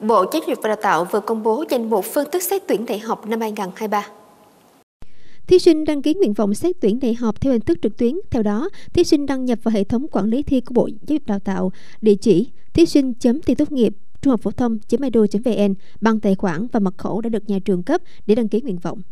Bộ Giáo dục và Đào tạo vừa công bố danh mục phương thức xét tuyển đại học năm 2023. Thí sinh đăng ký nguyện vọng xét tuyển đại học theo hình thức trực tuyến. Theo đó, thí sinh đăng nhập vào hệ thống quản lý thi của Bộ Giáo dục Đào tạo, địa chỉ thí sinh thi tốt nghiệp trung học phổ thông edu vn bằng tài khoản và mật khẩu đã được nhà trường cấp để đăng ký nguyện vọng.